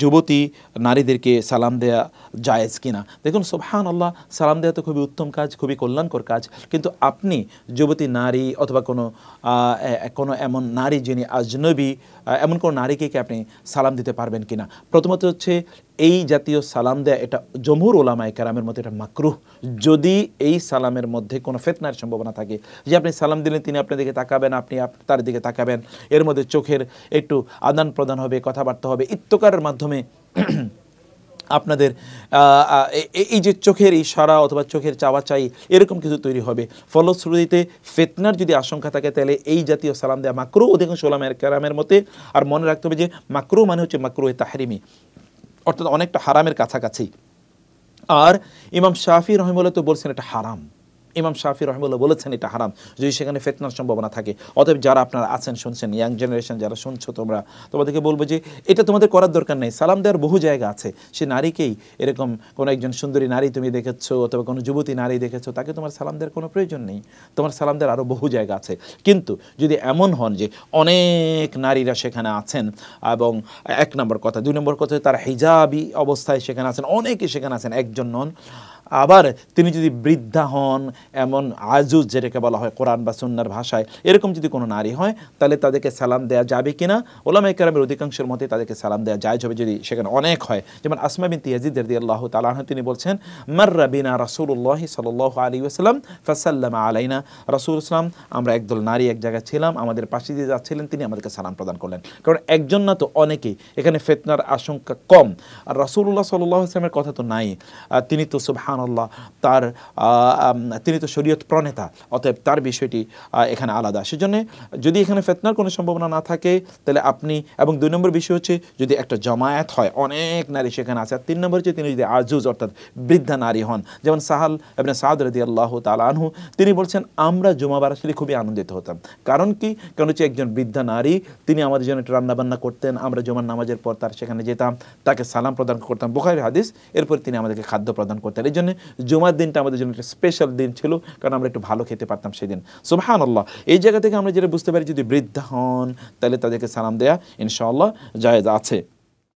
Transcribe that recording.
যুবতী নারীদেরকে সালাম দেয়া জায়েজ কিনা দেখুন সোহান আল্লাহ সালাম দেওয়া তো খুবই উত্তম কাজ খুবই কল্যাণকর কাজ কিন্তু আপনি যুবতী নারী অথবা কোনো কোনো এমন নারী যিনি আজনবী এমন কোনো নারীকে কি আপনি সালাম দিতে পারবেন কিনা প্রথমত হচ্ছে এই জাতীয় সালাম দেয়া এটা জমুর ওলামায় কারামের মধ্যে এটা মাকরুহ যদি এই সালামের মধ্যে কোনো ফেতনার সম্ভাবনা থাকে যে আপনি সালাম দিলেন তিনি আপনার দিকে তাকাবেন আপনি তার দিকে তাকাবেন এর মধ্যে চোখের একটু আদান প্রদান হবে কথাবার্তা হবে ইত্যকারের মাধ্যমে আপনাদের এই যে চোখের ইশারা অথবা চোখের চাওয়া চাই এরকম কিছু তৈরি হবে ফলশ্রুতিতে ফেতনার যদি আশঙ্কা থাকে তাহলে এই জাতীয় সালাম দেয়া মাকরু অধিকাংশ ওলামের কারামের মতে আর মনে রাখতে হবে যে মাকরু মানে হচ্ছে মাকরু তাহারিমি অর্থাৎ অনেকটা হারামের কাছাকাছি আর ইমাম শাহি রহিমুল্লাহ তো বলছেন এটা হারাম ইমাম শাহি রহমুল্লাহ বলেছেন এটা হারাম যদি সেখানে ফেতনার সম্ভাবনা থাকে অতএব যারা আপনারা আছেন শুনছেন ইয়াং জেনারেশন যারা শুনছো তোমরা তোমাদেরকে বলবো যে এটা তোমাদের করার দরকার নেই সালাম দেওয়ার বহু জায়গা আছে সে নারীকেই এরকম কোনো একজন সুন্দরী নারী তুমি দেখেছো অথবা কোনো যুবতী নারী দেখেছো তাকে তোমার সালাম দেওয়ার কোনো প্রয়োজন নেই তোমার সালাম দেওয়ার আরও বহু জায়গা আছে কিন্তু যদি এমন হন যে অনেক নারীরা সেখানে আছেন এবং এক নম্বর কথা দুই নম্বর কথা তারা হিজাবি অবস্থায় সেখানে আছেন অনেকে সেখানে আছেন একজন নন আবার তিনি যদি বৃদ্ধা হন এমন আজুজ যেটাকে বলা হয় কোরআন বা সন্ন্যার ভাষায় এরকম যদি কোনো নারী হয় তাহলে তাদেরকে সালাম দেওয়া যাবে কি না ওলামা ইকরামের অধিকাংশের মতে তাদেরকে সালাম দেওয়া যায় হবে যদি সেখানে অনেক হয় যেমন আসমা বিন রদি আল্লাহ তালাহ তিনি বলছেন মার্রা বিনা রাসুল্লাহ সাল আলী আসসালাম ফাসাল্লাম আলাইনা রাসুল ইসলাম আমরা একদল নারী এক জায়গায় ছিলাম আমাদের পাশে দিয়ে যাচ্ছিলেন তিনি আমাদেরকে সালাম প্রদান করলেন কারণ একজন না তো অনেকেই এখানে ফেতনার আশঙ্কা কম আর রাসুল্লাহ সাল্লাহ ইসলামের কথা তো নাই তিনি তো সুবহান সুবাহান তার তিনি তো শরীয়ত প্রণেতা অতএব তার বিষয়টি এখানে আলাদা সেজন্য যদি এখানে ফেতনার কোনো সম্ভাবনা না থাকে তাহলে আপনি এবং দুই নম্বর বিষয় হচ্ছে যদি একটা জমায়েত হয় অনেক নারী সেখানে আছে আর তিন নম্বর হচ্ছে তিনি যদি আজুজ অর্থাৎ বৃদ্ধা নারী হন যেমন সাহাল এবং সাহাদ রদি আল্লাহ তালানহু তিনি বলছেন আমরা জুমাবার আসলে খুবই আনন্দিত হতাম কারণ কি কারণ হচ্ছে একজন বৃদ্ধা নারী তিনি আমাদের জন্য একটু রান্নাবান্না করতেন আমরা জুমার নামাজের পর তার সেখানে যেতাম তাকে সালাম প্রদান করতাম বোখারি হাদিস এরপর তিনি আমাদেরকে খাদ্য প্রদান করতেন এই জন্য জন্য জুমার দিনটা আমাদের জন্য একটা স্পেশাল দিন ছিল কারণ আমরা একটু ভালো খেতে পারতাম সেদিন সুবহান আল্লাহ এই জায়গা থেকে আমরা যেটা বুঝতে পারি যদি বৃদ্ধা হন তাহলে তাদেরকে সালাম দেয়া ইনশাআল্লাহ জায়দ আছে